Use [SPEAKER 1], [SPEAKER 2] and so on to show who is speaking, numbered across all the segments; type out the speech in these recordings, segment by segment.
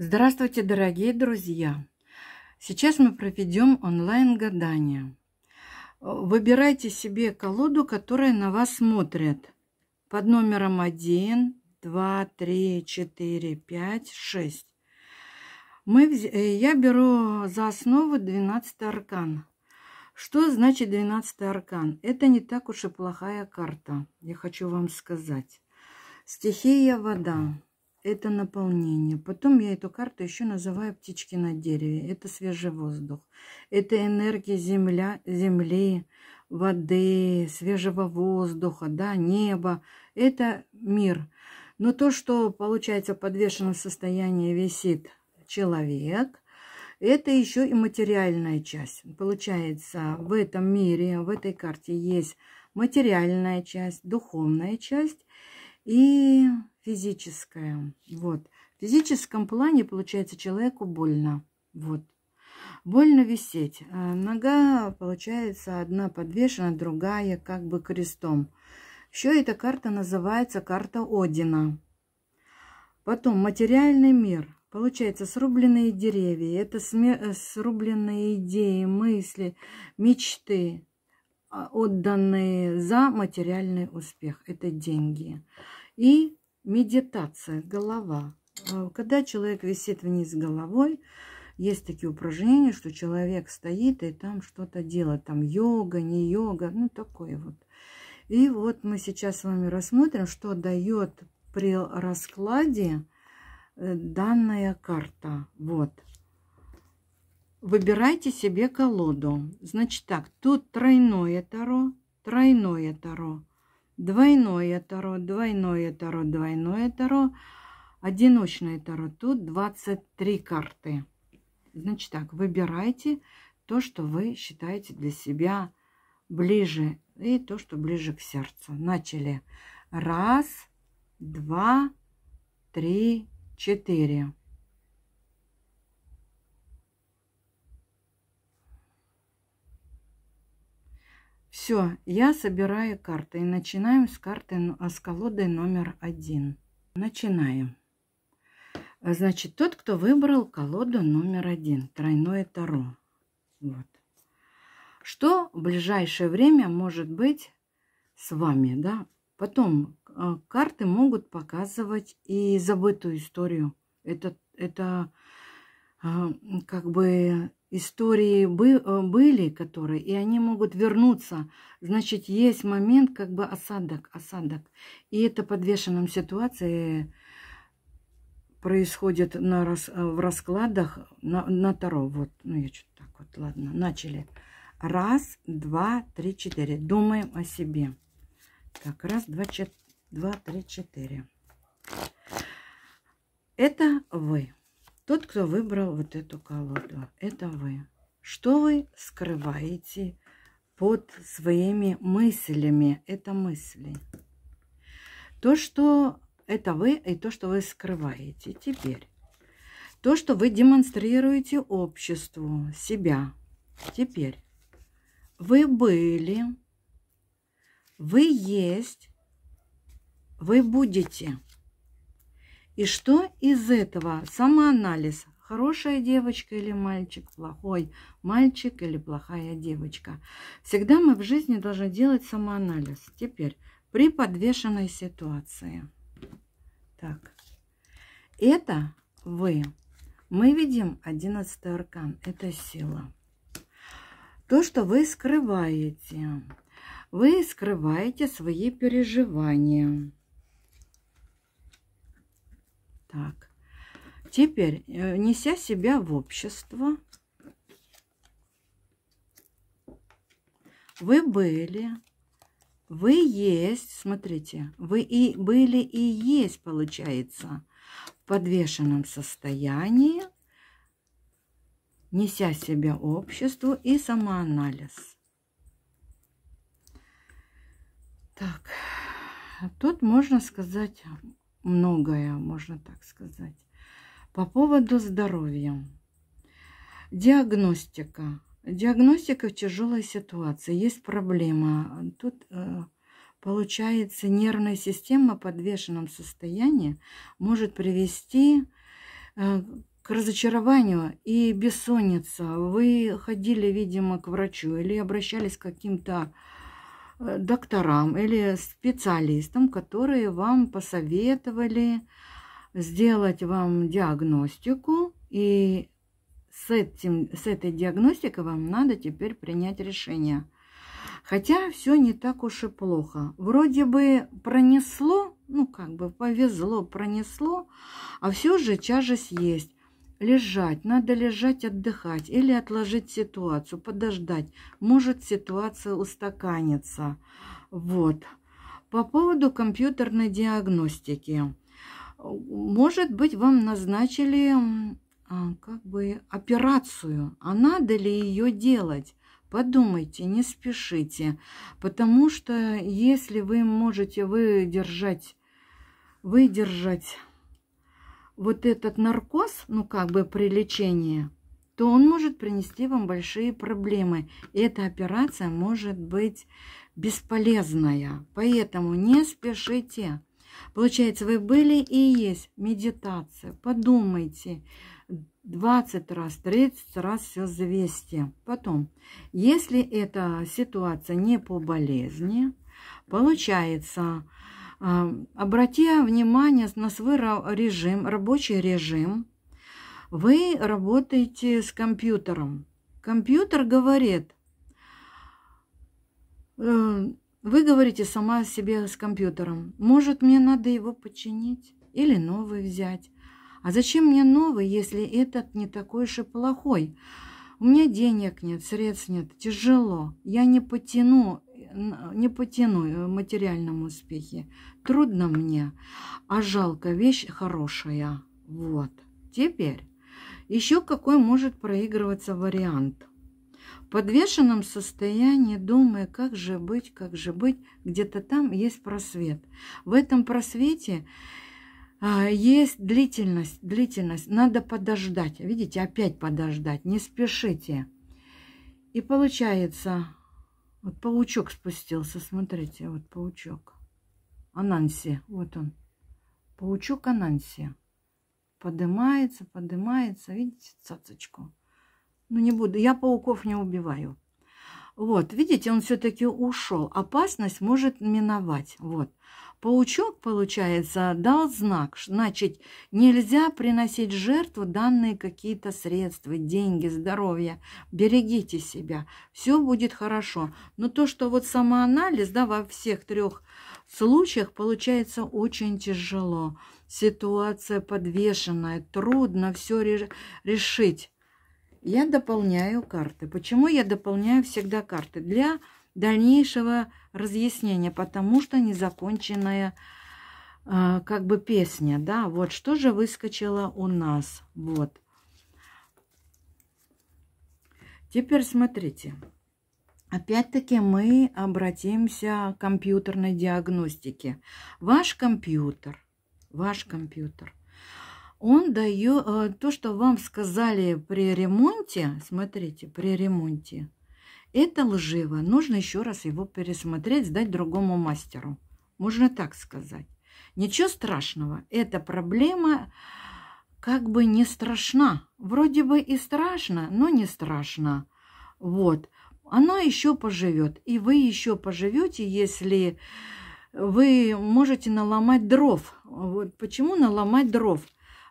[SPEAKER 1] Здравствуйте, дорогие друзья! Сейчас мы проведем онлайн-гадание. Выбирайте себе колоду, которая на вас смотрит. Под номером 1, 2, 3, 4, 5, 6. Мы, э, я беру за основу 12 аркан. Что значит 12 аркан? Это не так уж и плохая карта, я хочу вам сказать. Стихия вода это наполнение. Потом я эту карту еще называю птички на дереве. Это свежий воздух. Это энергия земля, земли, воды, свежего воздуха, да, неба. Это мир. Но то, что получается в подвешенном состоянии висит человек, это еще и материальная часть. Получается, в этом мире, в этой карте есть материальная часть, духовная часть и физическое. Вот. В физическом плане, получается, человеку больно. Вот. Больно висеть. Э, нога, получается, одна подвешена, другая как бы крестом. Еще эта карта называется карта Одина. Потом материальный мир. Получается, срубленные деревья, это э, срубленные идеи, мысли, мечты, а, отданные за материальный успех. Это деньги. И Медитация, голова. А, когда человек висит вниз головой, есть такие упражнения, что человек стоит и там что-то делает. Там йога, не йога, ну такое вот. И вот мы сейчас с вами рассмотрим, что дает при раскладе э, данная карта. Вот. Выбирайте себе колоду. Значит так, тут тройное таро, тройное таро. Двойное таро, двойное таро, двойное таро. Одиночное таро. Тут 23 карты. Значит так, выбирайте то, что вы считаете для себя ближе. И то, что ближе к сердцу. Начали. Раз, два, три, четыре. Все, я собираю карты. И начинаем с карты, а с колоды номер один. Начинаем. Значит, тот, кто выбрал колоду номер один, тройное таро. Вот. Что в ближайшее время может быть с вами, да? Потом а, карты могут показывать и забытую историю. Это, это а, как бы истории бы э, были, которые, и они могут вернуться. Значит, есть момент, как бы осадок, осадок. И это подвешенном ситуации происходит на рас, э, в раскладах на, на Таро. Вот, ну я что-то так вот, ладно, начали. Раз, два, три, четыре. Думаем о себе. Так, раз, два, чет, два три, четыре. Это вы. Тот, кто выбрал вот эту колоду, это вы. Что вы скрываете под своими мыслями? Это мысли. То, что это вы, и то, что вы скрываете теперь. То, что вы демонстрируете обществу, себя. Теперь. Вы были, вы есть, вы будете. И что из этого? Самоанализ. Хорошая девочка или мальчик, плохой мальчик или плохая девочка. Всегда мы в жизни должны делать самоанализ. Теперь, при подвешенной ситуации. Так, это вы. Мы видим 11 аркан. Это сила. То, что вы скрываете. Вы скрываете свои переживания так. Теперь, э, неся себя в общество, вы были, вы есть, смотрите, вы и были и есть, получается, в подвешенном состоянии, неся себя обществу и самоанализ. Так, тут можно сказать многое, можно так сказать. По поводу здоровья. Диагностика. Диагностика в тяжелой ситуации. Есть проблема. Тут э, получается нервная система в подвешенном состоянии может привести э, к разочарованию и бессонница. Вы ходили, видимо, к врачу или обращались к каким-то Э, докторам или специалистам, которые вам посоветовали сделать вам диагностику, и с, этим, с этой диагностикой вам надо теперь принять решение. Хотя все не так уж и плохо. Вроде бы пронесло, ну как бы повезло, пронесло, а все же час же съесть. Лежать, надо лежать, отдыхать или отложить ситуацию, подождать. Может ситуация устаканится. Вот. По поводу компьютерной диагностики. Может быть, вам назначили а, как бы операцию, а надо ли ее делать? Подумайте, не спешите, потому что если вы можете выдержать, выдержать вот этот наркоз, ну как бы при лечении, то он может принести вам большие проблемы. И эта операция может быть бесполезная. Поэтому не спешите. Получается, вы были и есть медитация. Подумайте. 20 раз, 30 раз все завести. Потом, если эта ситуация не по болезни, получается, Обратя внимание на свой режим, рабочий режим, вы работаете с компьютером. Компьютер говорит, э, вы говорите сама себе с компьютером, может, мне надо его починить или новый взять. А зачем мне новый, если этот не такой уж и плохой? У меня денег нет, средств нет, тяжело. Я не потяну, не потяну в э, материальном успехе. Трудно мне, а жалко, вещь хорошая. Вот. Теперь еще какой может проигрываться вариант. В подвешенном состоянии, думая, как же быть, как же быть, где-то там есть просвет. В этом просвете а, есть длительность, длительность. Надо подождать. Видите, опять подождать. Не спешите. И получается, вот паучок спустился. Смотрите, вот паучок. Ананси, вот он. Паучок Ананси. Поднимается, поднимается. Видите, цацочку. Ну, не буду. Я пауков не убиваю. Вот, видите, он все-таки ушел. Опасность может миновать. Вот. Паучок, получается, дал знак, значит, нельзя приносить жертву данные какие-то средства, деньги, здоровье. Берегите себя, все будет хорошо. Но то, что вот самоанализ, да, во всех трех случаях получается очень тяжело. Ситуация подвешенная, трудно все решить. Я дополняю карты. Почему я дополняю всегда карты? Для дальнейшего разъяснения, потому что незаконченная а, как бы песня, да, вот что же выскочило у нас, вот. Теперь смотрите, опять-таки мы обратимся к компьютерной диагностике. Ваш компьютер, ваш компьютер, он дает э, то, что вам сказали при ремонте, смотрите, при ремонте, это лживо. Нужно еще раз его пересмотреть, сдать другому мастеру. Можно так сказать. Ничего страшного. Эта проблема как бы не страшна. Вроде бы и страшно, но не страшно. Вот. Она еще поживет. И вы еще поживете, если вы можете наломать дров. Вот почему наломать дров?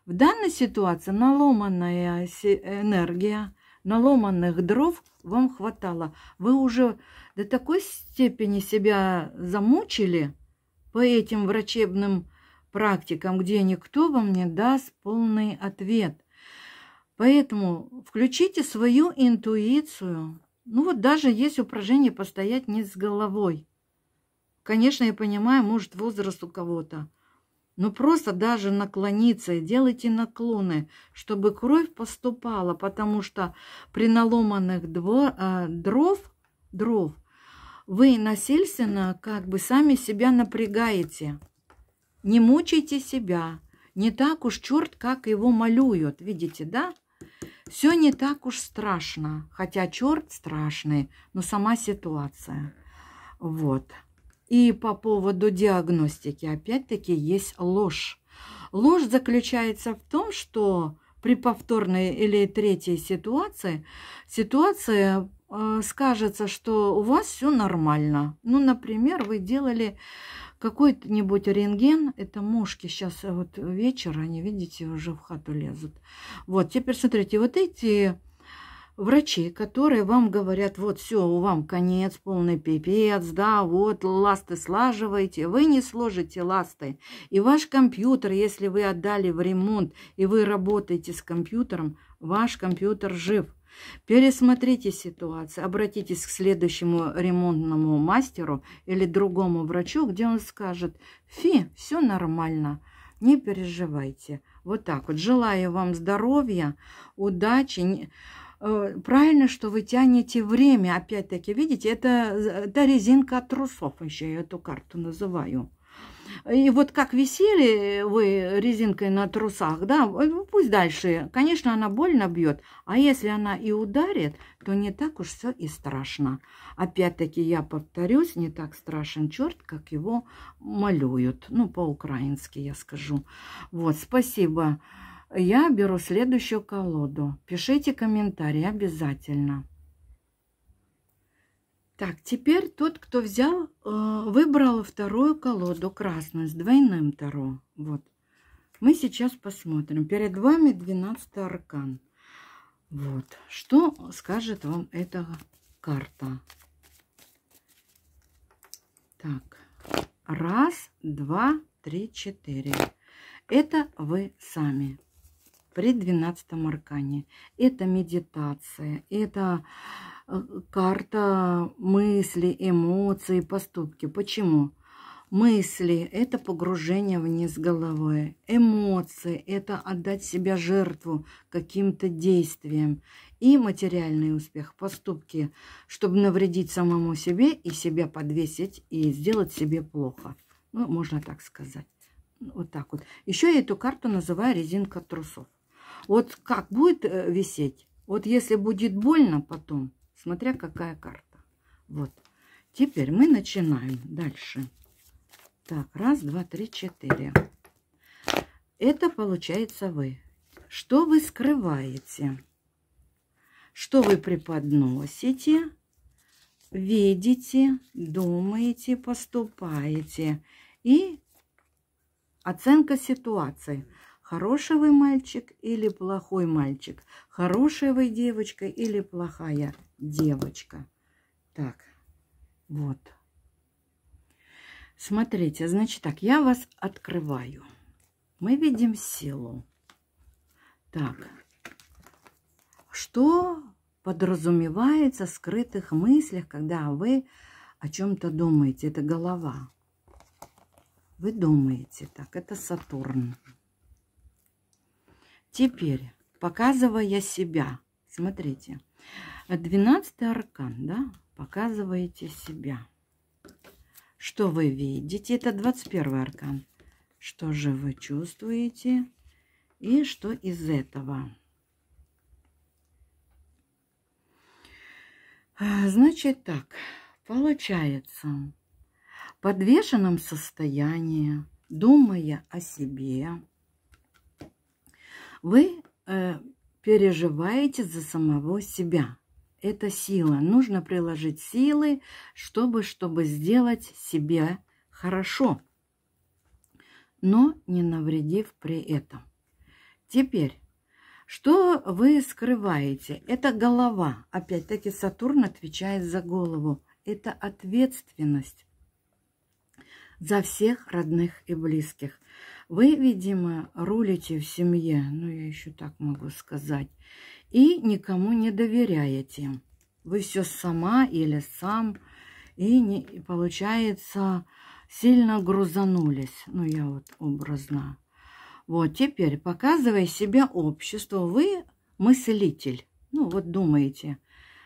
[SPEAKER 1] В данной ситуации наломанная энергия – наломанных дров вам хватало. Вы уже до такой степени себя замучили по этим врачебным практикам, где никто вам не даст полный ответ. Поэтому включите свою интуицию. Ну вот даже есть упражнение «Постоять не с головой». Конечно, я понимаю, может, возраст у кого-то но просто даже наклониться, делайте наклоны, чтобы кровь поступала, потому что при наломанных двор, э, дров, дров вы насильственно как бы сами себя напрягаете. Не мучайте себя. Не так уж черт, как его малюют. Видите, да? Все не так уж страшно. Хотя черт страшный, но сама ситуация. Вот. И по поводу диагностики опять-таки есть ложь. Ложь заключается в том, что при повторной или третьей ситуации, ситуация э, скажется, что у вас все нормально. Ну, например, вы делали какой-нибудь рентген, это мушки сейчас э, вот вечер, они, видите, уже в хату лезут. Вот, теперь смотрите, вот эти врачи, которые вам говорят, вот все, у вам конец, полный пипец, да, вот ласты слаживаете, вы не сложите ласты. И ваш компьютер, если вы отдали в ремонт и вы работаете с компьютером, ваш компьютер жив. Пересмотрите ситуацию, обратитесь к следующему ремонтному мастеру или другому врачу, где он скажет, фи, все нормально, не переживайте. Вот так вот. Желаю вам здоровья, удачи. Э, правильно, что вы тянете время, опять-таки, видите, это, э, это резинка от трусов, еще я эту карту называю. И вот как висели вы резинкой на трусах, да, э, ну, пусть дальше. Конечно, она больно бьет, а если она и ударит, то не так уж все и страшно. Опять-таки, я повторюсь, не так страшен черт, как его малюют. Ну, по-украински я скажу. Вот, спасибо. Я беру следующую колоду. Пишите комментарии обязательно. Так, теперь тот, кто взял, э, выбрал вторую колоду красную с двойным таро. Вот. Мы сейчас посмотрим. Перед вами 12 аркан. Вот. Что скажет вам эта карта? Так. Раз, два, три, четыре. Это вы сами при 12 аркане. Это медитация, это э, карта мысли, эмоции, поступки. Почему? Мысли – это погружение вниз головы. Эмоции – это отдать себя жертву каким-то действиям. И материальный успех, поступки, чтобы навредить самому себе и себя подвесить, и сделать себе плохо. Ну, можно так сказать. Вот так вот. Еще я эту карту называю резинка трусов. Вот как будет э, висеть? Вот если будет больно потом, смотря какая карта. Вот. Теперь мы начинаем дальше. Так, раз, два, три, четыре. Это получается вы. Что вы скрываете? Что вы преподносите? Видите, думаете, поступаете. И оценка ситуации – Хороший вы мальчик или плохой мальчик? Хорошая вы девочка или плохая девочка? Так, вот. Смотрите, значит так, я вас открываю. Мы видим силу. Так, что подразумевается в скрытых мыслях, когда вы о чем-то думаете? Это голова. Вы думаете так, это Сатурн. Теперь, показывая себя, смотрите, 12 аркан, да, показываете себя. Что вы видите? Это 21 аркан. Что же вы чувствуете? И что из этого? А, значит так, получается, в подвешенном состоянии, думая о себе, вы э, переживаете за самого себя. Это сила. Нужно приложить силы, чтобы, чтобы сделать себя хорошо, но не навредив при этом. Теперь, что вы скрываете? Это голова. Опять-таки Сатурн отвечает за голову. Это ответственность за всех родных и близких. Вы, видимо, рулите в семье, ну я еще так могу сказать, и никому не доверяете. Вы все сама или сам, и не, получается сильно грузанулись. Ну я вот образно. Вот теперь, показывая себя обществу, вы мыслитель. Ну вот думаете,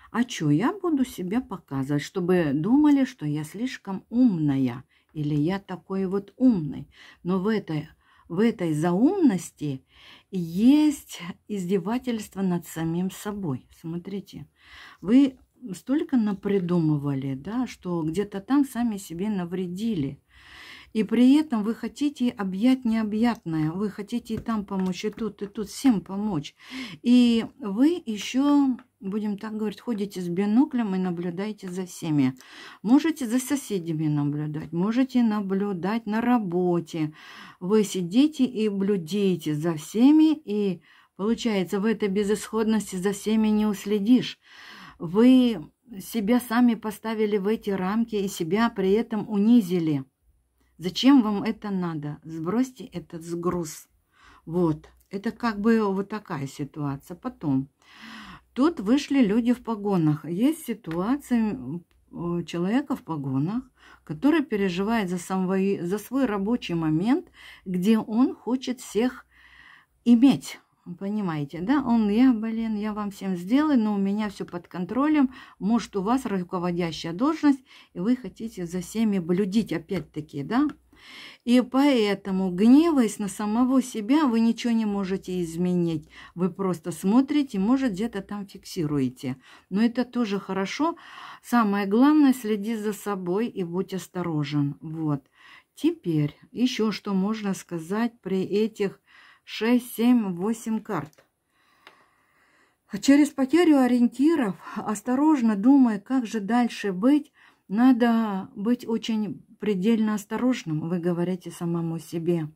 [SPEAKER 1] а что я буду себя показывать, чтобы думали, что я слишком умная – или я такой вот умный. Но в этой, в этой заумности есть издевательство над самим собой. Смотрите, вы столько напридумывали, да, что где-то там сами себе навредили. И при этом вы хотите объять необъятное, вы хотите и там помочь, и тут, и тут, всем помочь. И вы еще, будем так говорить, ходите с биноклем и наблюдаете за всеми. Можете за соседями наблюдать, можете наблюдать на работе. Вы сидите и блюдите за всеми, и получается, в этой безысходности за всеми не уследишь. Вы себя сами поставили в эти рамки и себя при этом унизили. Зачем вам это надо? Сбросьте этот сгруз. Вот. Это как бы вот такая ситуация. Потом. Тут вышли люди в погонах. Есть ситуации э, человека в погонах, который переживает за, свой, за свой рабочий момент, где он хочет всех иметь. Понимаете, да? Он, я, блин, я вам всем сделаю, но у меня все под контролем. Может, у вас руководящая должность, и вы хотите за всеми блюдить, опять-таки, да? И поэтому, гневаясь на самого себя, вы ничего не можете изменить. Вы просто смотрите, может, где-то там фиксируете. Но это тоже хорошо. Самое главное, следи за собой и будь осторожен. Вот. Теперь еще что можно сказать при этих 6, 7, 8 карт. Через потерю ориентиров, осторожно думая, как же дальше быть, надо быть очень предельно осторожным, вы говорите самому себе.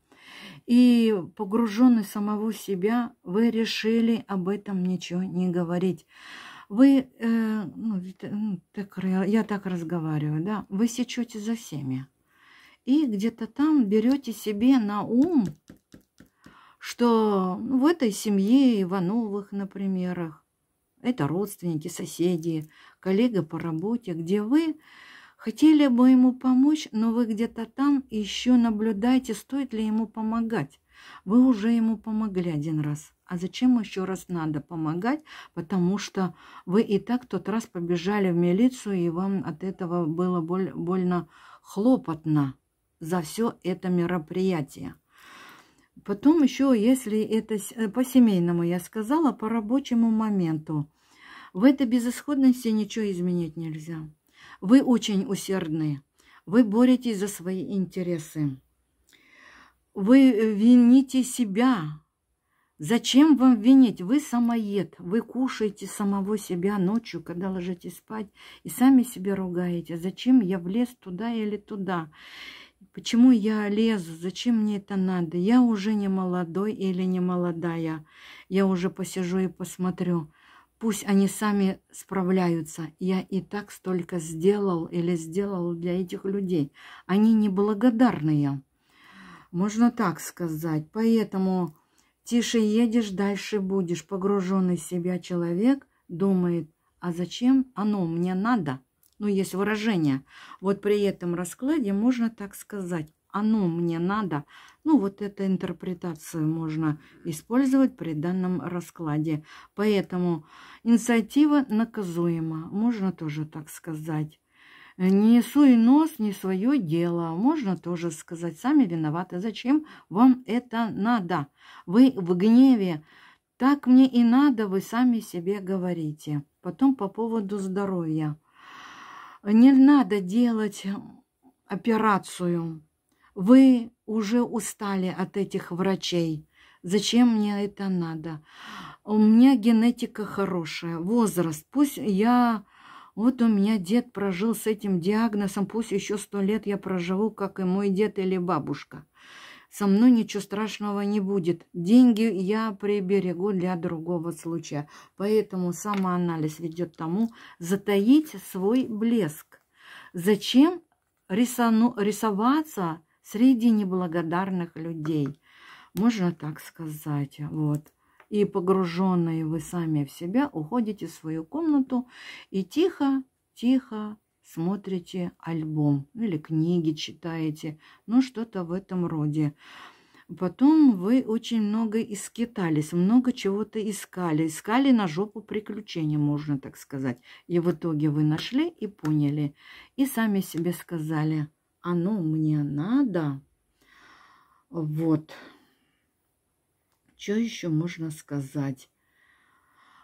[SPEAKER 1] И погруженный самого себя, вы решили об этом ничего не говорить. Вы, э, ну, э, ну так, я так разговариваю, да, вы сечете за всеми. И где-то там берете себе на ум что в этой семье Ивановых, например, это родственники, соседи, коллега по работе, где вы хотели бы ему помочь, но вы где-то там еще наблюдаете, стоит ли ему помогать. Вы уже ему помогли один раз. А зачем еще раз надо помогать? Потому что вы и так тот раз побежали в милицию, и вам от этого было боль, больно хлопотно за все это мероприятие. Потом еще, если это э, по-семейному я сказала, по рабочему моменту. В этой безысходности ничего изменить нельзя. Вы очень усердны. Вы боретесь за свои интересы. Вы э, вините себя. Зачем вам винить? Вы самоед. Вы кушаете самого себя ночью, когда ложитесь спать, и сами себе ругаете. Зачем я влез туда или туда? Почему я лезу? Зачем мне это надо? Я уже не молодой или не молодая. Я уже посижу и посмотрю. Пусть они сами справляются. Я и так столько сделал или сделал для этих людей. Они неблагодарные. Можно так сказать. Поэтому тише едешь, дальше будешь. Погруженный в себя человек думает, а зачем оно мне надо? ну, есть выражение. Вот при этом раскладе можно так сказать. Оно мне надо. Ну, вот эту интерпретацию можно использовать при данном раскладе. Поэтому инициатива наказуема. Можно тоже так сказать. Не суй нос, не свое дело. Можно тоже сказать, сами виноваты. Зачем вам это надо? Вы в гневе. Так мне и надо, вы сами себе говорите. Потом по поводу здоровья не надо делать операцию. Вы уже устали от этих врачей. Зачем мне это надо? У меня генетика хорошая, возраст. Пусть я... Вот у меня дед прожил с этим диагнозом, пусть еще сто лет я проживу, как и мой дед или бабушка. Со мной ничего страшного не будет. Деньги я приберегу для другого случая. Поэтому самоанализ ведет к тому, затаить свой блеск. Зачем рисану, рисоваться среди неблагодарных людей? Можно так сказать. Вот и погруженные вы сами в себя уходите в свою комнату и тихо, тихо смотрите альбом или книги читаете, ну что-то в этом роде. Потом вы очень много искитались, много чего-то искали. Искали на жопу приключения, можно так сказать. И в итоге вы нашли и поняли. И сами себе сказали, оно мне надо. Вот. Что еще можно сказать?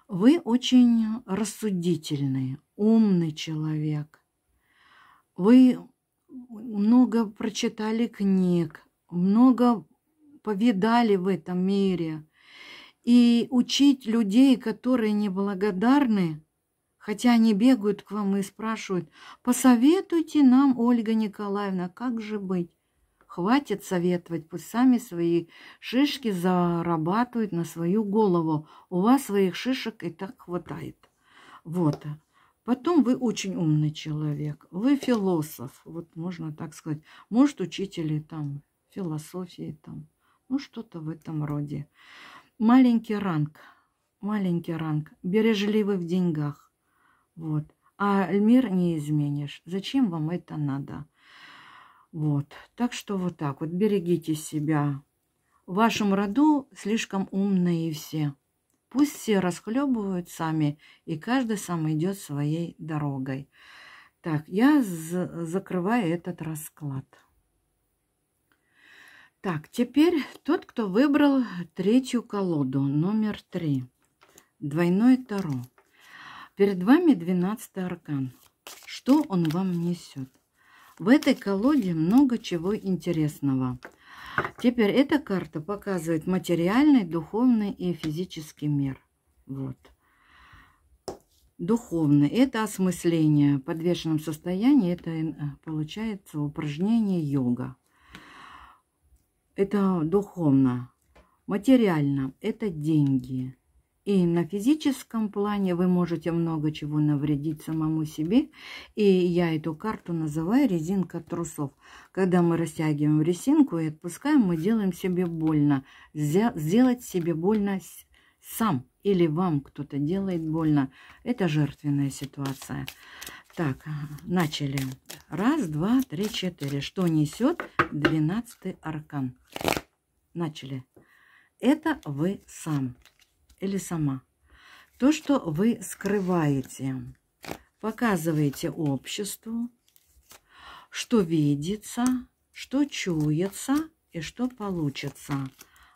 [SPEAKER 1] Вы очень рассудительный, умный человек. Вы много прочитали книг, много повидали в этом мире. И учить людей, которые неблагодарны, хотя они бегают к вам и спрашивают, посоветуйте нам, Ольга Николаевна, как же быть? Хватит советовать, пусть сами свои шишки зарабатывают на свою голову. У вас своих шишек и так хватает. Вот. Потом вы очень умный человек, вы философ, вот можно так сказать. Может, учители там философии там, ну что-то в этом роде. Маленький ранг, маленький ранг, бережливый в деньгах, вот. А мир не изменишь. Зачем вам это надо? Вот, так что вот так вот, берегите себя. В вашем роду слишком умные все. Пусть все расхлебывают сами, и каждый сам идет своей дорогой. Так, я закрываю этот расклад. Так, теперь тот, кто выбрал третью колоду, номер три, двойной Таро. Перед вами 12 аркан. Что он вам несет? В этой колоде много чего интересного. Интересного. Теперь эта карта показывает материальный, духовный и физический мир. Вот. Духовный – это осмысление. В подвешенном состоянии это э, получается упражнение йога. Это духовно. Материально – это деньги. И на физическом плане вы можете много чего навредить самому себе. И я эту карту называю резинка трусов. Когда мы растягиваем резинку и отпускаем, мы делаем себе больно. Сделать себе больно сам или вам кто-то делает больно. Это жертвенная ситуация. Так, начали. Раз, два, три, четыре. Что несет двенадцатый аркан? Начали. Это вы сам или сама. То, что вы скрываете, показываете обществу, что видится, что чуется и что получится.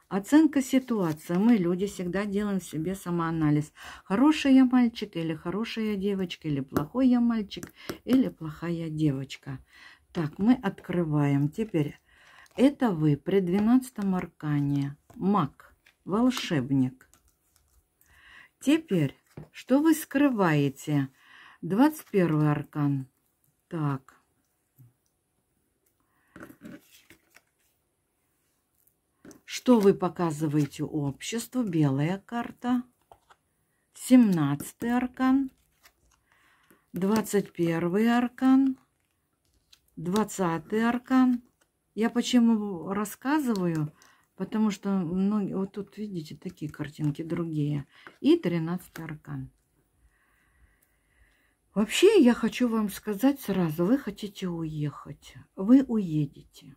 [SPEAKER 1] Оценка ситуации. Мы, люди, всегда делаем себе самоанализ. Хороший я мальчик или хорошая девочка, или плохой я мальчик, или плохая девочка. Так, мы открываем. Теперь это вы при двенадцатом аркане. Маг, волшебник. Теперь, что вы скрываете? 21 аркан. Так. Что вы показываете обществу? Белая карта. 17 аркан. 21 аркан. 20 аркан. Я почему рассказываю? Потому что многие... Вот тут, видите, такие картинки другие. И 13 аркан. Вообще, я хочу вам сказать сразу, вы хотите уехать. Вы уедете.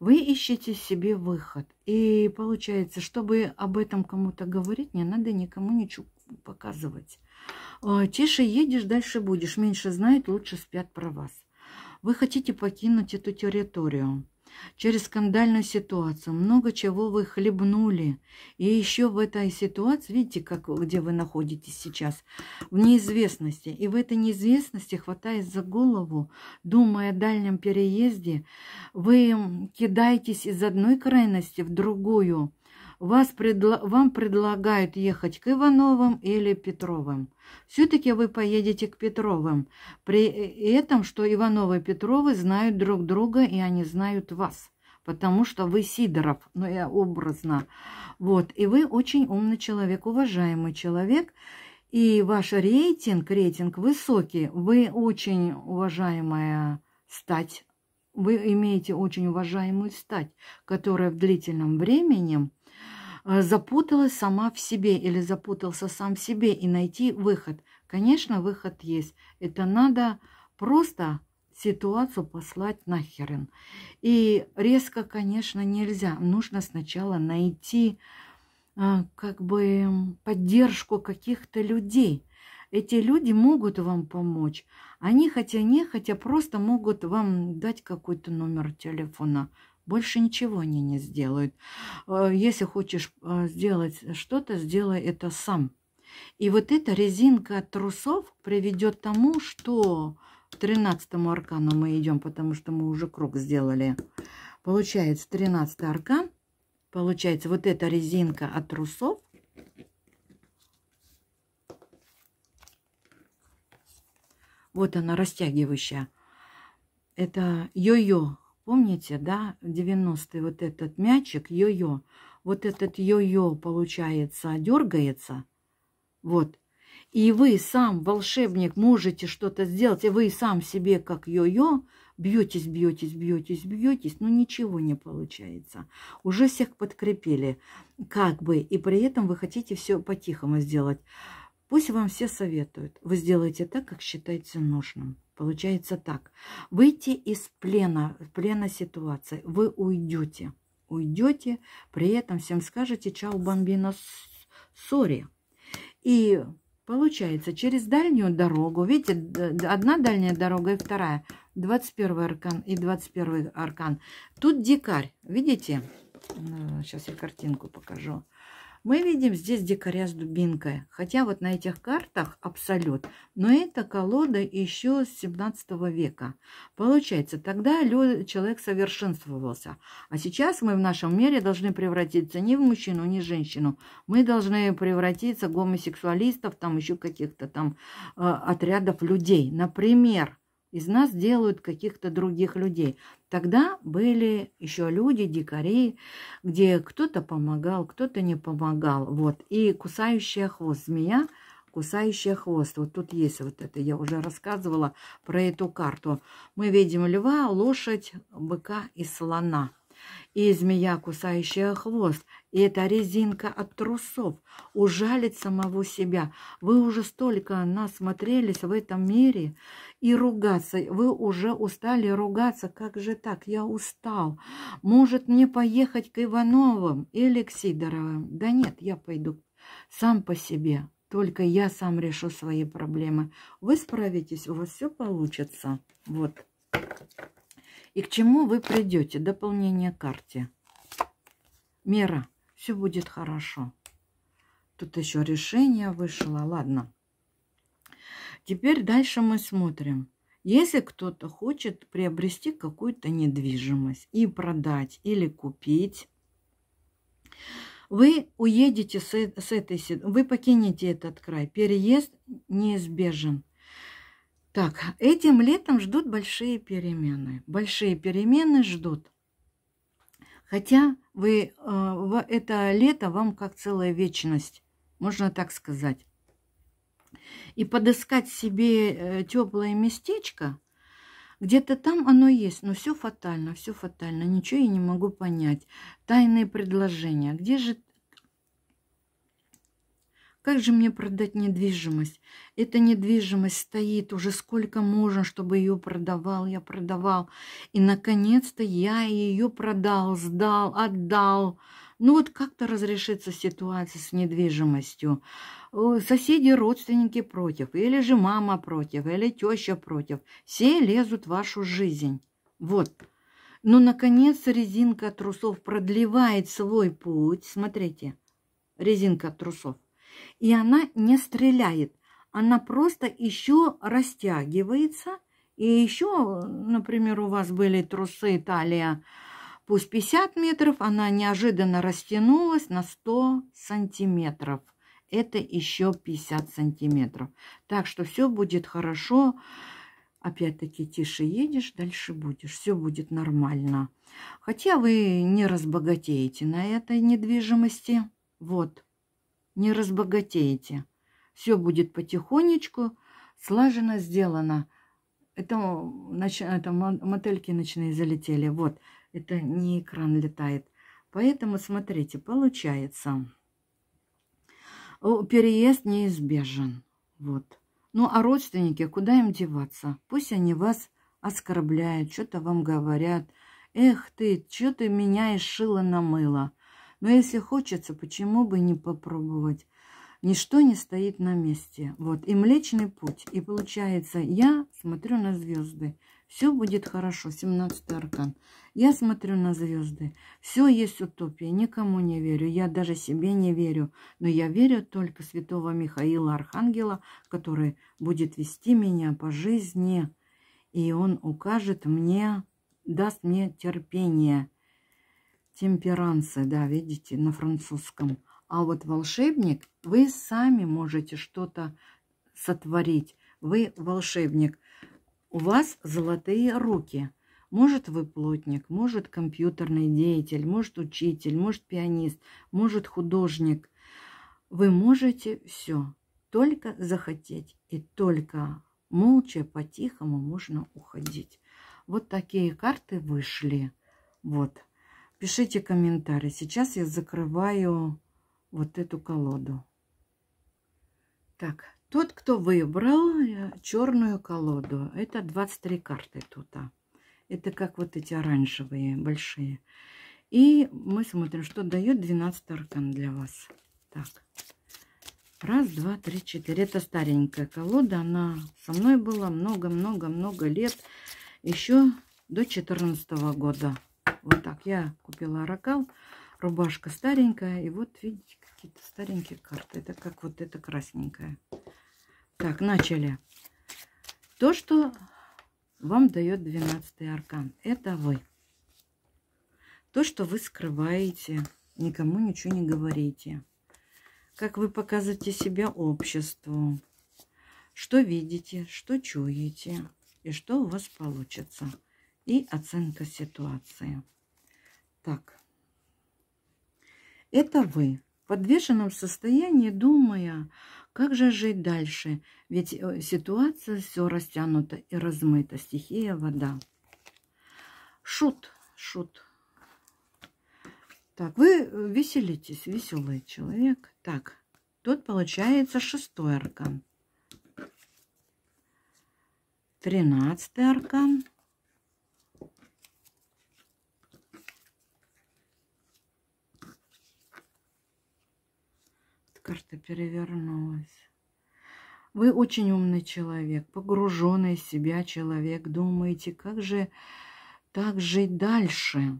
[SPEAKER 1] Вы ищете себе выход. И получается, чтобы об этом кому-то говорить, не надо никому ничего показывать. А, тише едешь, дальше будешь. Меньше знает, лучше спят про вас. Вы хотите покинуть эту территорию через скандальную ситуацию, много чего вы хлебнули. И еще в этой ситуации, видите, как, где вы находитесь сейчас, в неизвестности. И в этой неизвестности, хватаясь за голову, думая о дальнем переезде, вы кидаетесь из одной крайности в другую вас предла... вам предлагают ехать к Ивановым или Петровым. Все-таки вы поедете к Петровым, при э, этом, что Ивановы и Петровы знают друг друга, и они знают вас потому что вы Сидоров, но ну, я э, образно. Вот, и вы очень умный человек, уважаемый человек, и ваш рейтинг, рейтинг высокий, вы очень уважаемая стать, вы имеете очень уважаемую стать, которая в длительном времени Э, запуталась сама в себе или запутался сам в себе и найти выход. Конечно, выход есть. Это надо просто ситуацию послать нахерен. И резко, конечно, нельзя. Нужно сначала найти э, как бы поддержку каких-то людей. Эти люди могут вам помочь. Они хотя не хотя просто могут вам дать какой-то номер телефона. Больше ничего они не сделают. Э, если хочешь э, сделать что-то, сделай это сам. И вот эта резинка от трусов приведет к тому, что к 13 аркану мы идем, потому что мы уже круг сделали. Получается 13 аркан. Получается вот эта резинка от трусов. Вот она растягивающая. Это йо-йо Помните, да, 90-й вот этот мячик, йо-йо. Вот этот йо-йо, получается, дергается. Вот. И вы сам, волшебник, можете что-то сделать. И вы сам себе, как йо-йо, бьетесь, бьетесь, бьетесь, бьетесь, но ничего не получается. Уже всех подкрепили, как бы, и при этом вы хотите все по-тихому сделать. Пусть вам все советуют. Вы сделаете так, как считаете нужным. Получается так. Выйти из плена, плена ситуации. Вы уйдете. Уйдете, при этом всем скажете «Чао, бомбино, сори». И получается, через дальнюю дорогу, видите, одна дальняя дорога и вторая, 21 аркан и 21 аркан. Тут дикарь, видите? Сейчас я картинку покажу. Мы видим здесь дикаря с дубинкой, хотя вот на этих картах абсолют, но это колода еще с 17 века. Получается, тогда человек совершенствовался, а сейчас мы в нашем мире должны превратиться не в мужчину, не в женщину, мы должны превратиться в гомосексуалистов, там еще каких-то там э, отрядов людей. Например, из нас делают каких-то других людей. Тогда были еще люди, дикари, где кто-то помогал, кто-то не помогал. Вот. И кусающая хвост змея, кусающая хвост. Вот тут есть вот это. Я уже рассказывала про эту карту. Мы видим льва, лошадь, быка и слона. И змея, кусающая хвост. И это резинка от трусов. Ужалить самого себя. Вы уже столько насмотрелись в этом мире и ругаться. Вы уже устали ругаться. Как же так? Я устал. Может, мне поехать к Ивановым или к Сидоровым? Да нет, я пойду сам по себе. Только я сам решу свои проблемы. Вы справитесь, у вас все получится. Вот. И к чему вы придете? Дополнение к карте. Мера. Все будет хорошо. Тут еще решение вышло. Ладно. Теперь дальше мы смотрим. Если кто-то хочет приобрести какую-то недвижимость и продать или купить, вы уедете с, э-, с этой, вы покинете этот край. Переезд неизбежен. Так, этим летом ждут большие перемены. Большие перемены ждут. Хотя вы, э, это лето вам как целая вечность, можно так сказать и подыскать себе э, теплое местечко, где-то там оно есть, но все фатально, все фатально, ничего я не могу понять. Тайные предложения. Где же... Как же мне продать недвижимость? Эта недвижимость стоит уже сколько можно, чтобы ее продавал, я продавал. И, наконец-то, я ее продал, сдал, отдал ну вот как-то разрешится ситуация с недвижимостью. Э, соседи, родственники против, или же мама против, или теща против. Все лезут в вашу жизнь. Вот. Но, ну, наконец, резинка трусов продлевает свой путь. Смотрите, резинка трусов. И она не стреляет. Она просто еще растягивается. И еще, например, у вас были трусы талия Пусть 50 метров, она неожиданно растянулась на 100 сантиметров. Это еще 50 сантиметров. Так что все будет хорошо. Опять-таки тише едешь, дальше будешь. Все будет нормально. Хотя вы не разбогатеете на этой недвижимости. Вот, не разбогатеете. Все будет потихонечку, слаженно сделано. Это, это мотельки ночные залетели. Вот, это не экран летает. Поэтому, смотрите, получается, переезд неизбежен. Вот. Ну, а родственники, куда им деваться? Пусть они вас оскорбляют, что-то вам говорят. Эх ты, что ты меняешь шило на мыло. Но если хочется, почему бы не попробовать? Ничто не стоит на месте. Вот, и Млечный Путь. И получается, я смотрю на звезды. Все будет хорошо, 17 аркан. Я смотрю на звезды. Все есть утопия, никому не верю, я даже себе не верю. Но я верю только святого Михаила Архангела, который будет вести меня по жизни. И он укажет мне, даст мне терпение. Темперанцы, да, видите, на французском. А вот волшебник, вы сами можете что-то сотворить. Вы волшебник. У вас золотые руки. Может вы плотник, может компьютерный деятель, может учитель, может пианист, может художник. Вы можете все, только захотеть и только молча, по-тихому можно уходить. Вот такие карты вышли. Вот. Пишите комментарии. Сейчас я закрываю вот эту колоду. Так, тот, кто выбрал э, черную колоду, это 23 карты тута. -то. Это как вот эти оранжевые большие. И мы смотрим, что дает 12 аркан для вас. Так. Раз, два, три, четыре. Это старенькая колода. Она со мной была много-много-много лет. Еще до 14 года. Вот так. Я купила оракал. Рубашка старенькая. И вот, видите, какие-то старенькие карты. Это как вот эта красненькая. Так, начали. То, что вам дает 12 аркан. Это вы. То, что вы скрываете, никому ничего не говорите. Как вы показываете себя обществу. Что видите, что чуете и что у вас получится. И оценка ситуации. Так. Это вы в подвешенном состоянии, думая, как же жить дальше? Ведь э, ситуация все растянута и размыта. Стихия вода. Шут, шут. Так, вы э, веселитесь, веселый человек. Так, тут получается шестой аркан. Тринадцатый аркан. карта перевернулась. Вы очень умный человек, погруженный в себя человек. Думаете, как же так жить дальше?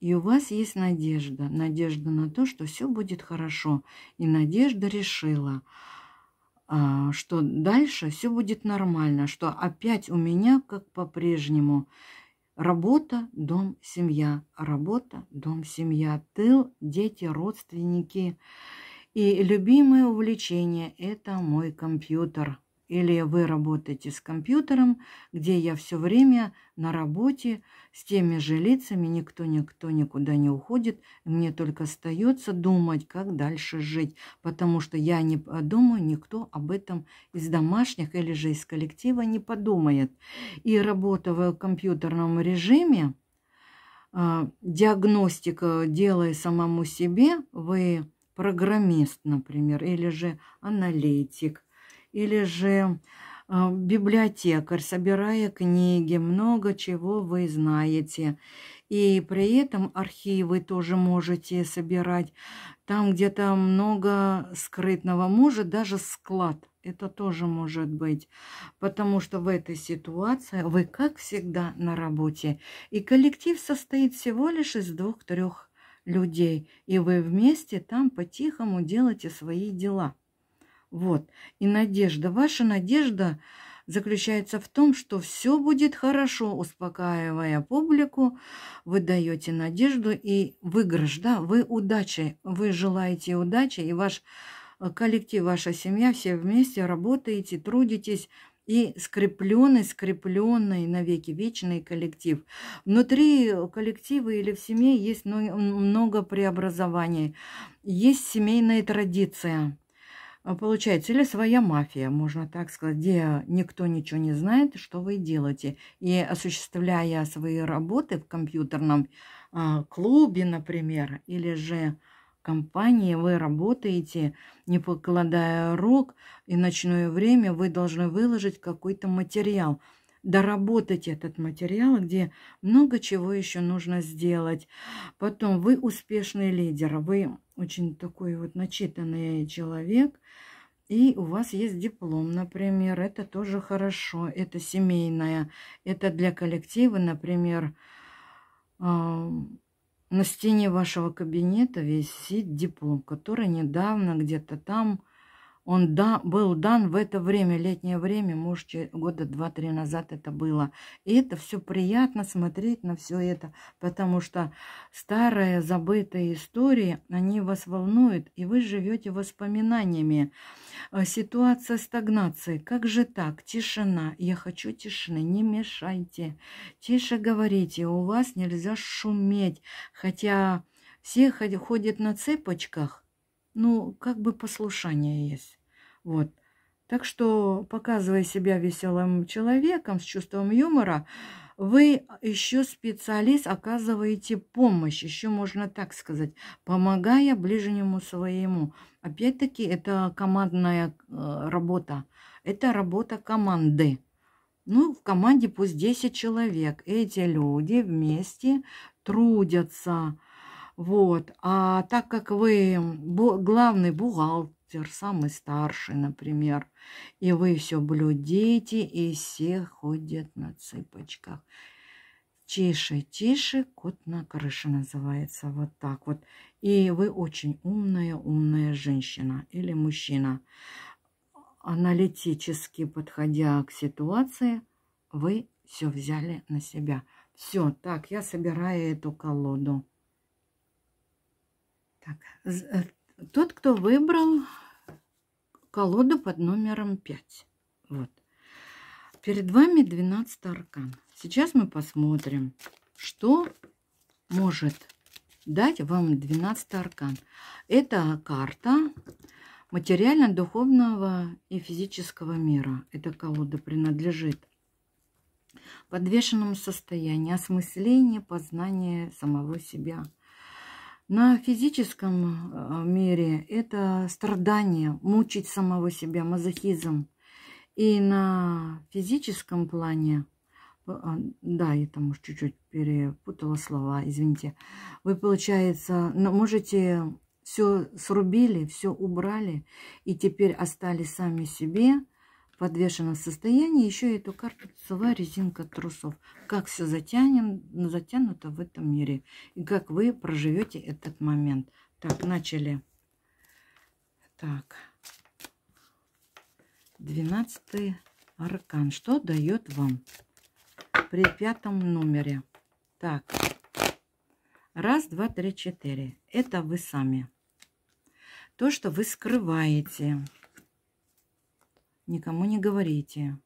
[SPEAKER 1] И у вас есть надежда. Надежда на то, что все будет хорошо. И надежда решила, а, что дальше все будет нормально. Что опять у меня, как по-прежнему, работа, дом, семья. Работа, дом, семья. Тыл, дети, родственники. И любимое увлечение – это мой компьютер. Или вы работаете с компьютером, где я все время на работе с теми же лицами, никто никто никуда не уходит, мне только остается думать, как дальше жить, потому что я не думаю, никто об этом из домашних или же из коллектива не подумает. И работа в компьютерном режиме, а, диагностика делая самому себе, вы программист, например, или же аналитик, или же а, библиотекарь, собирая книги, много чего вы знаете. И при этом архивы тоже можете собирать. Там где-то много скрытного, может даже склад. Это тоже может быть, потому что в этой ситуации вы, как всегда, на работе. И коллектив состоит всего лишь из двух-трех людей, и вы вместе там по-тихому делаете свои дела. Вот. И надежда. Ваша надежда заключается в том, что все будет хорошо, успокаивая публику, вы даете надежду и выигрыш, да, вы удачи, вы желаете удачи, и ваш э, коллектив, ваша семья, все вместе работаете, трудитесь, и скрепленный, скрепленный навеки вечный коллектив. Внутри коллектива или в семье есть много преобразований, есть семейная традиция. А получается, или своя мафия, можно так сказать, где никто ничего не знает, что вы делаете. И осуществляя свои работы в компьютерном а, клубе, например, или же компании вы работаете, не покладая рук, и ночное время вы должны выложить какой-то материал, доработать этот материал, где много чего еще нужно сделать. Потом вы успешный лидер, вы очень такой вот начитанный человек, и у вас есть диплом, например, это тоже хорошо, это семейное, это для коллектива, например, на стене вашего кабинета висит диплом, который недавно где-то там он да, был дан в это время, летнее время, может, года два-три назад это было. И это все приятно смотреть на все это, потому что старые забытые истории, они вас волнуют, и вы живете воспоминаниями. Э, ситуация стагнации. Как же так? Тишина. Я хочу тишины. Не мешайте. Тише говорите. У вас нельзя шуметь. Хотя все ходят на цепочках, ну, как бы послушание есть. Вот. Так что, показывая себя веселым человеком с чувством юмора, вы еще специалист оказываете помощь, еще можно так сказать, помогая ближнему своему. Опять-таки, это командная э, работа, это работа команды. Ну, в команде пусть 10 человек. Эти люди вместе трудятся. Вот. А так как вы главный бухгалтер, характер, самый старший, например, и вы все блюдите, и все ходят на цыпочках. Тише, тише, кот на крыше называется, вот так вот. И вы очень умная, умная женщина или мужчина. Аналитически подходя к ситуации, вы все взяли на себя. Все, так, я собираю эту колоду. Так, э, тот, кто выбрал колоду под номером 5. Вот. Перед вами 12 аркан. Сейчас мы посмотрим, что может дать вам 12 аркан. Это карта материально-духовного и физического мира. Эта колода принадлежит подвешенному состоянию, осмыслению, познанию самого себя – на физическом э, мире это страдание, мучить самого себя, мазохизм. И на физическом плане, э, да, я там уж чуть-чуть перепутала слова, извините, вы, получается, можете все срубили, все убрали, и теперь остались сами себе – подвешенном состоянии. Еще эту карту цела резинка трусов. Как все затянем, ну, затянуто в этом мире. И как вы проживете этот момент. Так, начали. Так. Двенадцатый аркан. Что дает вам при пятом номере? Так. Раз, два, три, четыре. Это вы сами. То, что вы скрываете никому не говорите.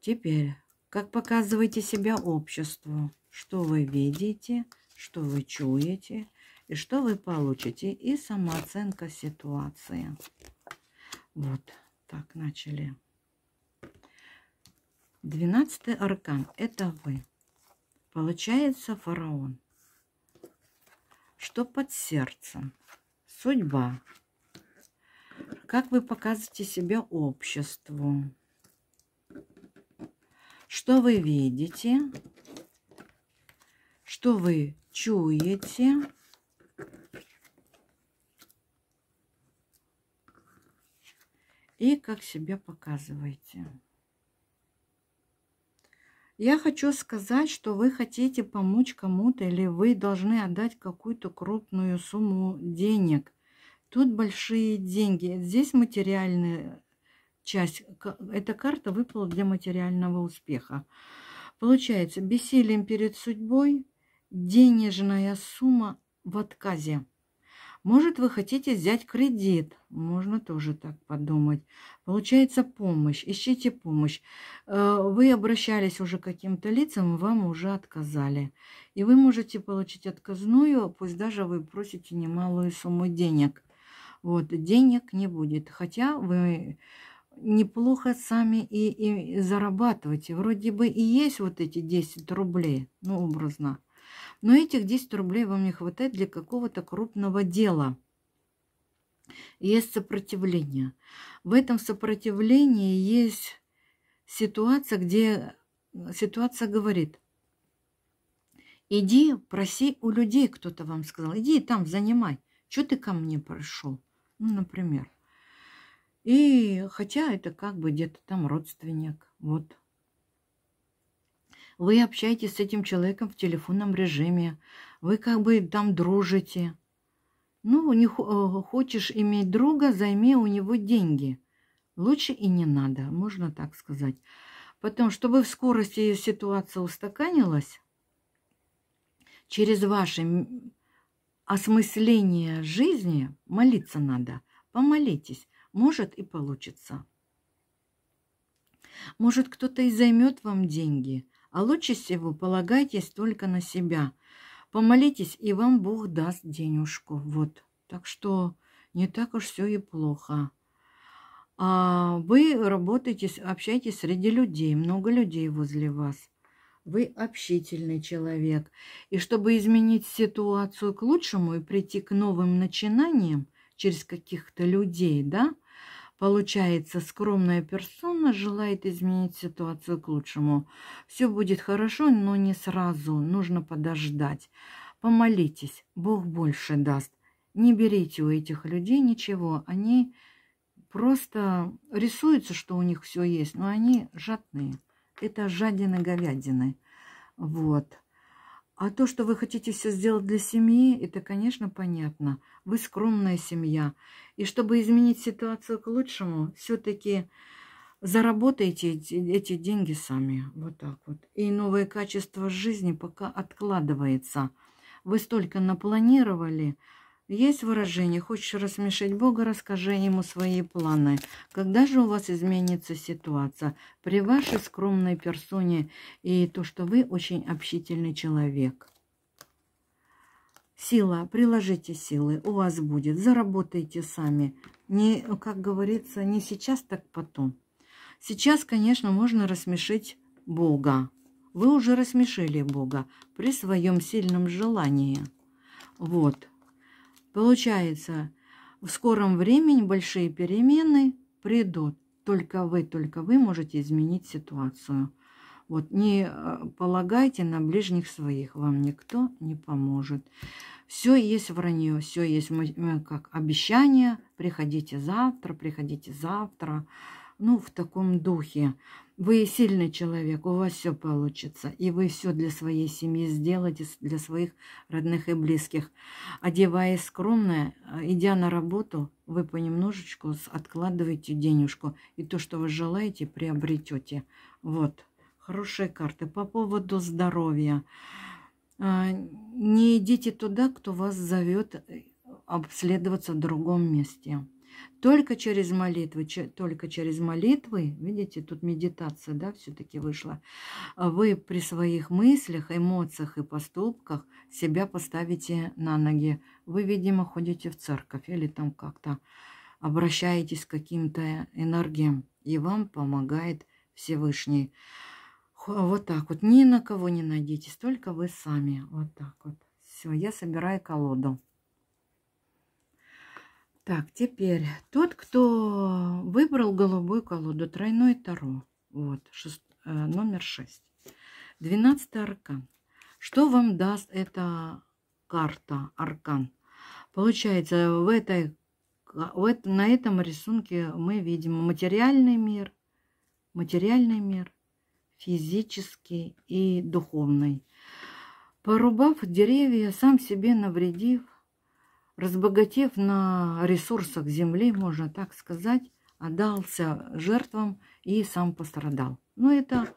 [SPEAKER 1] Теперь, как показываете себя обществу, что вы видите, что вы чуете и что вы получите, и самооценка ситуации. Вот так начали. Двенадцатый аркан – это вы. Получается фараон. Что под сердцем? Судьба как вы показываете себя обществу, что вы видите, что вы чуете, и как себя показываете. Я хочу сказать, что вы хотите помочь кому-то или вы должны отдать какую-то крупную сумму денег – Тут большие деньги. Здесь материальная часть. Эта карта выпала для материального успеха. Получается, бессилием перед судьбой, денежная сумма в отказе. Может, вы хотите взять кредит. Можно тоже так подумать. Получается помощь. Ищите помощь. Э, вы обращались уже к каким-то лицам, вам уже отказали. И вы можете получить отказную, пусть даже вы просите немалую сумму денег. Вот, денег не будет. Хотя вы неплохо сами и, и зарабатываете. Вроде бы и есть вот эти 10 рублей, ну, образно. Но этих 10 рублей вам не хватает для какого-то крупного дела. Есть сопротивление. В этом сопротивлении есть ситуация, где ситуация говорит, иди проси у людей, кто-то вам сказал, иди там занимай, Чего ты ко мне пришел? например. И хотя это как бы где-то там родственник, вот. Вы общаетесь с этим человеком в телефонном режиме, вы как бы там дружите. Ну, не э, хочешь иметь друга, займи у него деньги. Лучше и не надо, можно так сказать. Потом, чтобы в скорости ситуация устаканилась, через ваши осмысления жизни молиться надо. Помолитесь, может и получится. Может, кто-то и займет вам деньги, а лучше всего полагайтесь только на себя. Помолитесь, и вам Бог даст денежку. Вот. Так что не так уж все и плохо. А вы работаете, общаетесь среди людей, много людей возле вас вы общительный человек. И чтобы изменить ситуацию к лучшему и прийти к новым начинаниям через каких-то людей, да, Получается, скромная персона желает изменить ситуацию к лучшему. Все будет хорошо, но не сразу. Нужно подождать. Помолитесь, Бог больше даст. Не берите у этих людей ничего. Они просто рисуются, что у них все есть, но они жадные это жадины говядины. Вот. А то, что вы хотите все сделать для семьи, это, конечно, понятно. Вы скромная семья. И чтобы изменить ситуацию к лучшему, все-таки заработайте эти деньги сами. Вот так вот. И новое качество жизни пока откладывается. Вы столько напланировали, есть выражение «Хочешь рассмешить Бога, расскажи Ему свои планы». Когда же у вас изменится ситуация? При вашей скромной персоне и то, что вы очень общительный человек. Сила. Приложите силы. У вас будет. Заработайте сами. Не, как говорится, не сейчас, так потом. Сейчас, конечно, можно рассмешить Бога. Вы уже рассмешили Бога при своем сильном желании. Вот. Получается, в скором времени большие перемены придут. Только вы, только вы можете изменить ситуацию. Вот не э, полагайте на ближних своих, вам никто не поможет. Все есть вранье, все есть как обещание. Приходите завтра, приходите завтра. Ну, в таком духе. Вы сильный человек, у вас все получится, и вы все для своей семьи сделаете, для своих родных и близких. Одеваясь скромно, а, идя на работу, вы понемножечку откладываете денежку, и то, что вы желаете, приобретете. Вот, хорошие карты. По поводу здоровья. А, не идите туда, кто вас зовет э, обследоваться в другом месте. Только через молитвы, только через молитвы, видите, тут медитация, да, все-таки вышла, вы при своих мыслях, эмоциях и поступках себя поставите на ноги. Вы, видимо, ходите в церковь или там как-то обращаетесь к каким-то энергиям, и вам помогает Всевышний. Вот так вот. Ни на кого не найдитесь, только вы сами. Вот так вот. Все, я собираю колоду. Так, теперь тот, кто выбрал голубую колоду, тройной таро, вот, шест, э, номер 6, 12 аркан. Что вам даст эта карта, аркан? Получается, в этой, в это, на этом рисунке мы видим материальный мир, материальный мир, физический и духовный. Порубав деревья, сам себе навредив, Разбогатев на ресурсах земли, можно так сказать, отдался жертвам и сам пострадал. Но ну, это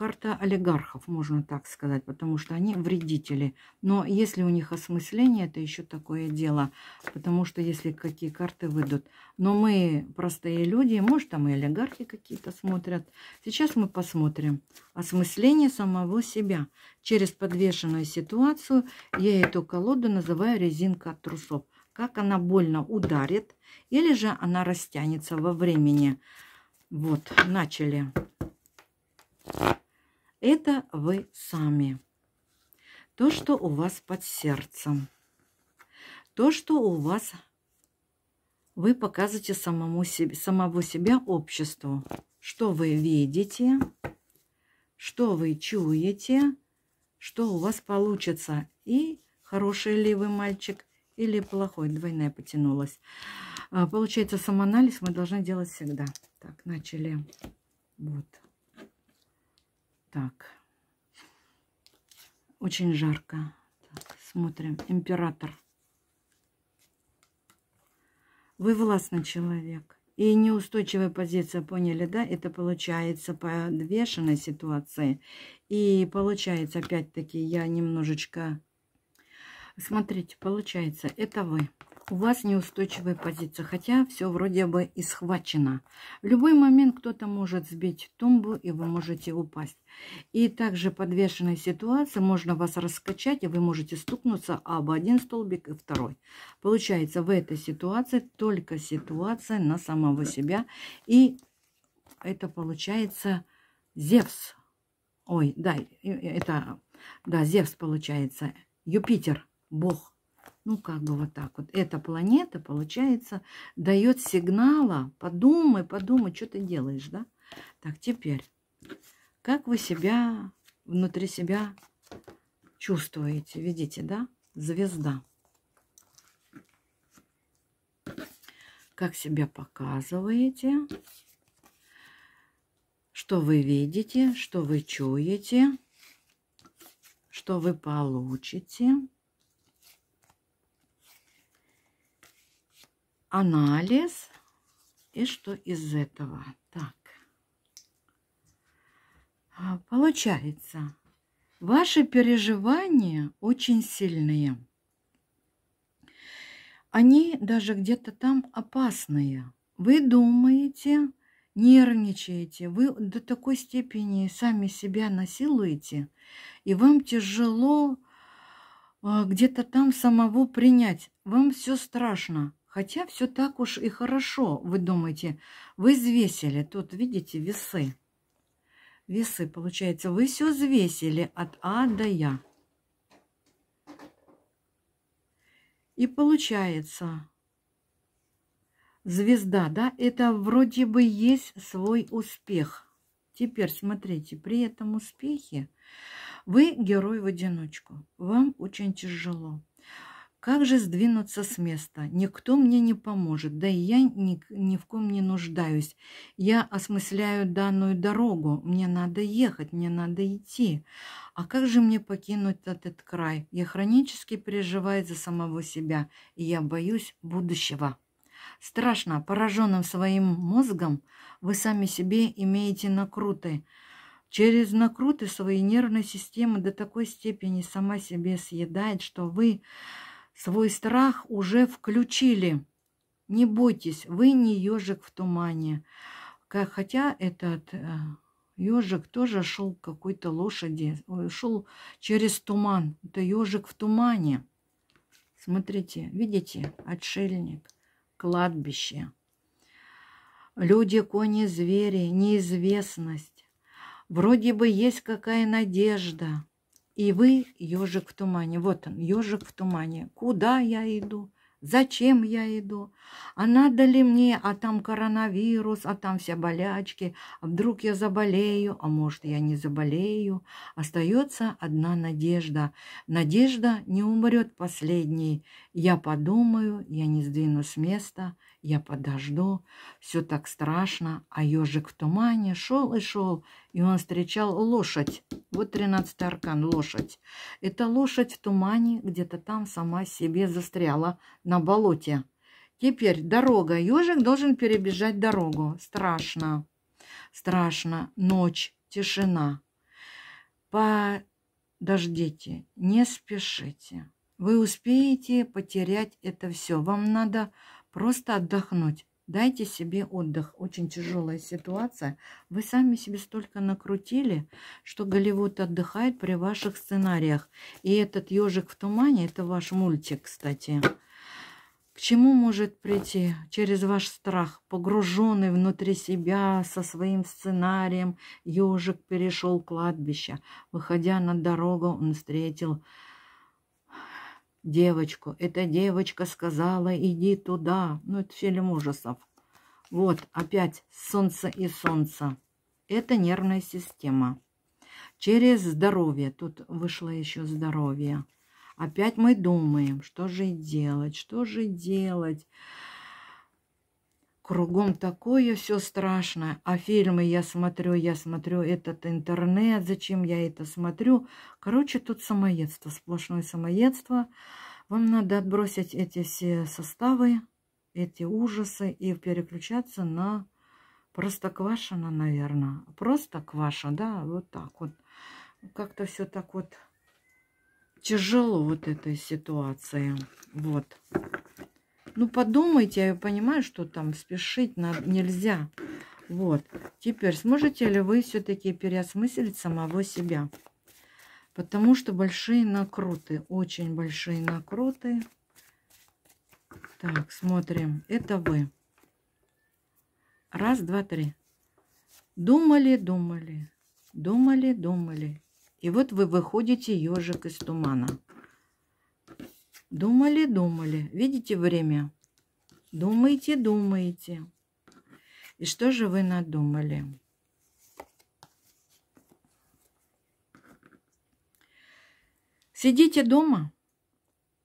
[SPEAKER 1] карта олигархов, можно так сказать, потому что они вредители. Но если у них осмысление, это еще такое дело, потому что если какие карты выйдут. Но мы простые люди, может, там и олигархи какие-то смотрят. Сейчас мы посмотрим осмысление самого себя. Через подвешенную ситуацию я эту колоду называю резинка от трусов. Как она больно ударит, или же она растянется во времени. Вот, начали. Начали. Это вы сами. То, что у вас под сердцем. То, что у вас вы показываете самому себе, самого себя обществу. Что вы видите, что вы чуете, что у вас получится. И хороший ли вы мальчик или плохой, двойная потянулась. А, получается, самоанализ мы должны делать всегда. Так, начали. Вот. Так. Очень жарко. Так, смотрим. Император. Вы властный человек. И неустойчивая позиция, поняли, да? Это получается подвешенной ситуации. И получается, опять-таки, я немножечко... Смотрите, получается, это вы у вас неустойчивая позиция, хотя все вроде бы и схвачено. В любой момент кто-то может сбить тумбу, и вы можете упасть. И также подвешенная ситуация можно вас раскачать, и вы можете стукнуться об один столбик и второй. Получается, в этой ситуации только ситуация на самого себя. И это получается Зевс. Ой, да, это, да, Зевс получается. Юпитер, бог ну как бы вот так вот, эта планета, получается, дает сигнала, подумай, подумай, что ты делаешь, да? Так, теперь, как вы себя, внутри себя чувствуете, видите, да? Звезда. Как себя показываете, что вы видите, что вы чуете, что вы получите. анализ и что из этого. Так, а, получается, ваши переживания очень сильные. Они даже где-то там опасные. Вы думаете, нервничаете, вы до такой степени сами себя насилуете, и вам тяжело а, где-то там самого принять. Вам все страшно. Хотя все так уж и хорошо, вы думаете. Вы взвесили, тут видите весы. Весы, получается, вы все взвесили от А до Я. И получается, звезда, да, это вроде бы есть свой успех. Теперь смотрите, при этом успехе вы герой в одиночку. Вам очень тяжело. Как же сдвинуться с места? Никто мне не поможет, да и я ни, ни в ком не нуждаюсь. Я осмысляю данную дорогу, мне надо ехать, мне надо идти. А как же мне покинуть этот край? Я хронически переживаю за самого себя, и я боюсь будущего. Страшно, пораженным своим мозгом, вы сами себе имеете накруты. Через накруты своей нервной системы до такой степени сама себе съедает, что вы Свой страх уже включили. Не бойтесь, вы не ежик в тумане. Хотя этот э, ежик тоже шел какой-то лошади, э, шел через туман. Это ежик в тумане. Смотрите, видите, отшельник, кладбище. Люди, кони, звери, неизвестность. Вроде бы есть какая надежда, и вы, ежик в тумане, вот он, ежик в тумане. Куда я иду? Зачем я иду? А надо ли мне? А там коронавирус, а там все болячки. А вдруг я заболею? А может, я не заболею? Остается одна надежда. Надежда не умрет последней. Я подумаю, я не сдвину с места – я подожду, все так страшно, а ежик в тумане шел и шел, и он встречал лошадь. Вот тринадцатый аркан, лошадь. Эта лошадь в тумане где-то там сама себе застряла на болоте. Теперь дорога. Ежик должен перебежать дорогу. Страшно. Страшно. Ночь. Тишина. Подождите. Не спешите. Вы успеете потерять это все. Вам надо Просто отдохнуть. Дайте себе отдых. Очень тяжелая ситуация. Вы сами себе столько накрутили, что Голливуд отдыхает при ваших сценариях. И этот ежик в тумане, это ваш мультик, кстати. К чему может прийти через ваш страх, погруженный внутри себя со своим сценарием, ежик перешел кладбище. Выходя на дорогу, он встретил девочку. Эта девочка сказала, иди туда. Ну, это фильм ужасов. Вот, опять солнце и солнце. Это нервная система. Через здоровье. Тут вышло еще здоровье. Опять мы думаем, что же делать, что же делать. Кругом такое все страшное. А фильмы я смотрю, я смотрю этот интернет, зачем я это смотрю. Короче, тут самоедство, сплошное самоедство. Вам надо отбросить эти все составы, эти ужасы и переключаться на простоквашино, наверное. Просто кваша, да, вот так вот. Как-то все так вот тяжело вот этой ситуации. Вот. Ну, подумайте, я понимаю, что там спешить надо, нельзя. Вот. Теперь, сможете ли вы все-таки переосмыслить самого себя? Потому что большие накруты, очень большие накруты. Так, смотрим. Это вы. Раз, два, три. Думали, думали, думали, думали. И вот вы выходите ежик из тумана. Думали, думали. Видите время? Думаете, думаете. И что же вы надумали? Сидите дома.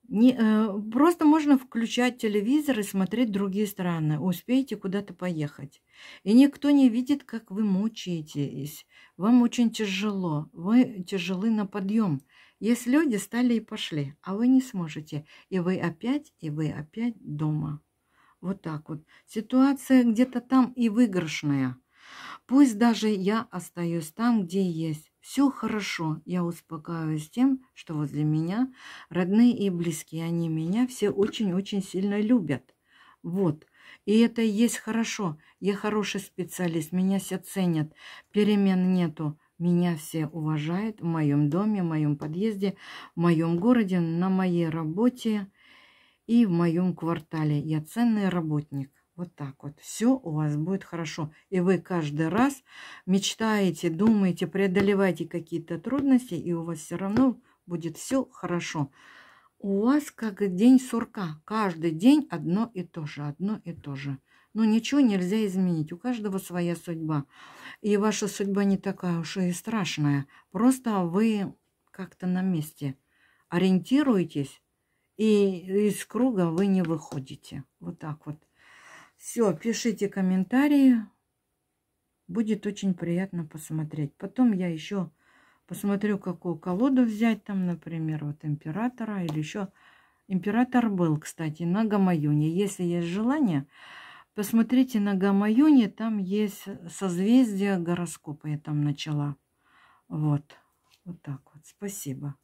[SPEAKER 1] Не, э, просто можно включать телевизор и смотреть другие страны. Успеете куда-то поехать. И никто не видит, как вы мучаетесь. Вам очень тяжело. Вы тяжелы на подъем. Есть люди, стали и пошли, а вы не сможете. И вы опять, и вы опять дома. Вот так вот. Ситуация где-то там и выигрышная. Пусть даже я остаюсь там, где есть. Все хорошо, я успокаиваюсь тем, что возле меня родные и близкие, они меня все очень-очень сильно любят. Вот. И это есть хорошо. Я хороший специалист, меня все ценят, перемен нету. Меня все уважают в моем доме, в моем подъезде, в моем городе, на моей работе и в моем квартале. Я ценный работник. Вот так вот. Все у вас будет хорошо. И вы каждый раз мечтаете, думаете, преодолеваете какие-то трудности, и у вас все равно будет все хорошо. У вас как день сурка. Каждый день одно и то же, одно и то же. Но ну, ничего нельзя изменить. У каждого своя судьба. И ваша судьба не такая уж и страшная. Просто вы как-то на месте ориентируетесь, и из круга вы не выходите. Вот так вот. Все, пишите комментарии. Будет очень приятно посмотреть. Потом я еще посмотрю, какую колоду взять там, например, вот императора или еще... Император был, кстати, на Гамаюне. Если есть желание, Посмотрите на Гамаюне, там есть созвездие гороскопа, я там начала. Вот, вот так вот. Спасибо.